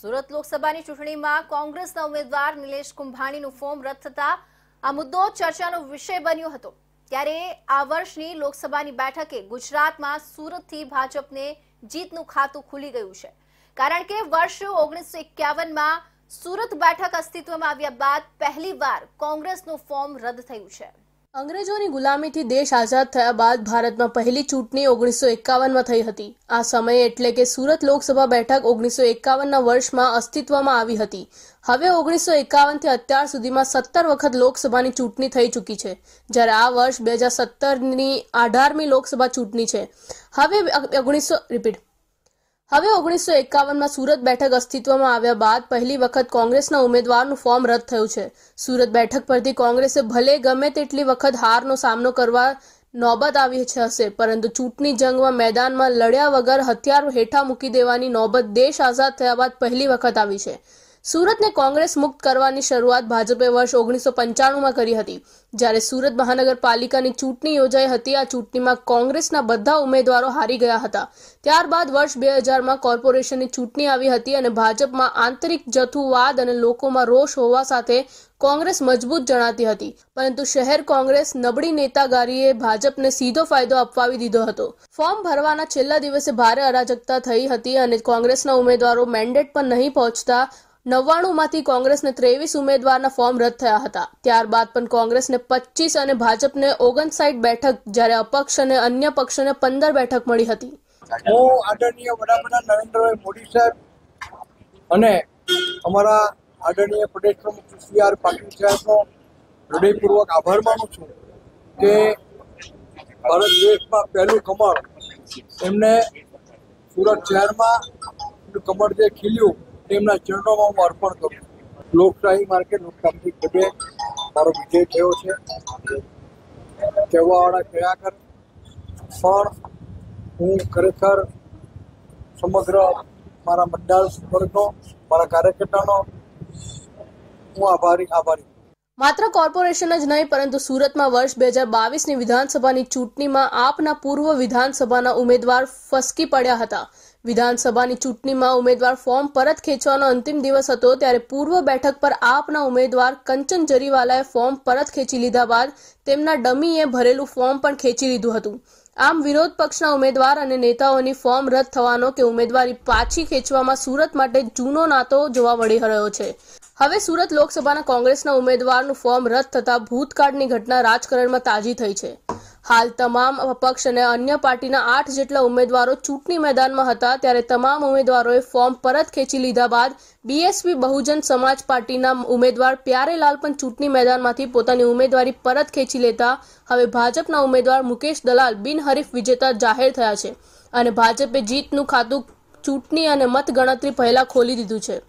સુરત લોકસભાની ચૂંટણીમાં કોંગ્રેસના ઉમેદવાર નિલેશ કુંભાણીનું ફોર્મ રદ થતા આ મુદ્દો ચર્ચાનો વિષય બન્યો હતો ત્યારે આ વર્ષની લોકસભાની બેઠકે ગુજરાતમાં સુરતથી ભાજપને જીતનું ખાતું ખુલી ગયું છે કારણ કે વર્ષ ઓગણીસો એક્યાવનમાં સુરત બેઠક અસ્તિત્વમાં આવ્યા બાદ પહેલીવાર કોંગ્રેસનું ફોર્મ રદ થયું છે અંગ્રેજોની ગુલામીથી દેશ આઝાદ થયા બાદ ભારતમાં પહેલી ચૂંટણી ઓગણીસો એકાવનમાં થઈ હતી આ સમયે એટલે કે સુરત લોકસભા બેઠક ઓગણીસો એકાવનના વર્ષમાં અસ્તિત્વમાં આવી હતી હવે ઓગણીસો એકાવનથી અત્યાર સુધીમાં સત્તર વખત લોકસભાની ચૂંટણી થઈ ચૂકી છે જ્યારે આ વર્ષ બે હજાર સત્તરની અઢારમી લોકસભા ચૂંટણી છે હવે ઓગણીસો રિપીટ હવે ઓગણીસો એકાવનમાં સુરત બેઠક અસ્તિત્વમાં આવ્યા બાદ પહેલી વખત કોંગ્રેસના ઉમેદવારનું ફોર્મ રદ થયું છે સુરત બેઠક પરથી કોંગ્રેસે ભલે ગમે તેટલી વખત હારનો સામનો કરવા નોબત આવી છે હશે પરંતુ ચૂંટણી જંગમાં મેદાનમાં લડ્યા વગર હથિયાર હેઠા મૂકી દેવાની નોબત દેશ આઝાદ થયા બાદ પહેલી વખત આવી છે સુરતને કોંગ્રેસ મુક્ત કરવાની શરૂઆત ભાજપે વર્ષ ઓગણીસો પંચાણુંમાં કરી હતી જ્યારે સુરત મહાનગરપાલિકાની ચૂંટણી યોજાઈ હતી આ ચૂંટણીમાં કોંગ્રેસના બધા ઉમેદવારો હારી ગયા હતા ત્યારબાદ વર્ષ બે હજારમાં કોર્પોરેશનની ચૂંટણી આવી હતી અને ભાજપમાં આંતરિક જથુવાદ અને લોકોમાં રોષ હોવા સાથે કોંગ્રેસ મજબૂત જણાતી હતી પરંતુ શહેર કોંગ્રેસ નબળી નેતાગારીએ ભાજપને સીધો ફાયદો અપાવી દીધો હતો ફોર્મ ભરવાના છેલ્લા દિવસે ભારે અરાજકતા થઈ હતી અને કોંગ્રેસના ઉમેદવારો મેન્ડેટ પર નહીં પહોંચતા નવ્વાણુંમાંથી કોંગ્રેસને ત્રેવીસ ઉમેદવારના ફોર્મ રદ થયા હતા ત્યારબાદ પણ કોંગ્રેસને પચીસ અને ભાજપને ઓગણસાઠ બેઠક જ્યારે અપક્ષ અને અન્ય પક્ષોને પંદર બેઠક મળી હતી હું આદરણીય વડાપ્રધાન નરેન્દ્રભાઈ મોદી સાહેબ અને અમારા આદરણીય પ્રદેશ પ્રમુખ સી આર પાટીલ સાહેબનો હૃદયપૂર્વક આભાર માનું છું કે ભારત દેશમાં પહેલું કમળ એમને સુરત શહેરમાં કમળ જે ખીલ્યું તેમના ચરણોમાં હું અર્પણ કરું લોકશાહી માર્ગે લોકશાહી ખુબે મારો વિજય થયો છે કહેવાવાળા કયા કરે પણ હું ખરેખર સમગ્ર મારા મંડળ વર્ગનો મારા કાર્યકર્તાનો હું આભારી આભારી માત્ર કોર્પોરેશન જ નહીં પરંતુ સુરતમાં વર્ષ બે હજાર બાવીસની વિધાનસભાની ચૂંટણીમાં આપના પૂર્વ વિધાનસભાના ઉમેદવાર ફસકી પડ્યા હતા વિધાનસભાની ચૂંટણીમાં ઉમેદવાર ફોર્મ પરત ખેંચવાનો અંતિમ દિવસ હતો ત્યારે પૂર્વ બેઠક પર આપના ઉમેદવાર કંચન જરીવાલાએ ફોર્મ પરત ખેંચી લીધા બાદ તેમના ડમીએ ભરેલું ફોર્મ પણ ખેંચી લીધું હતું આમ વિરોધ પક્ષના ઉમેદવાર અને નેતાઓની ફોર્મ રદ થવાનો કે ઉમેદવારી પાછી ખેંચવામાં સુરત માટે જૂનો નાતો જોવા મળી રહ્યો છે હવે સુરત લોકસભાના કોંગ્રેસના ઉમેદવારનું ફોર્મ રદ થતા ભૂતકાળની ઘટના રાજકારણમાં તાજી થઈ છે હાલ તમામ પક્ષ અને અન્ય પાર્ટીના આઠ જેટલા ઉમેદવારો ચૂંટણી મેદાનમાં હતા ત્યારે તમામ ઉમેદવારોએ ફોર્મ પરત ખેંચી લીધા બાદ બીએસપી બહુજન સમાજ પાર્ટીના ઉમેદવાર પ્યારેલાલ પણ ચૂંટણી મેદાનમાંથી પોતાની ઉમેદવારી પરત ખેંચી લેતા હવે ભાજપના ઉમેદવાર મુકેશ દલાલ બિનહરીફ વિજેતા જાહેર થયા છે અને ભાજપે જીતનું ખાતું ચૂંટણી અને મતગણતરી પહેલા ખોલી દીધું છે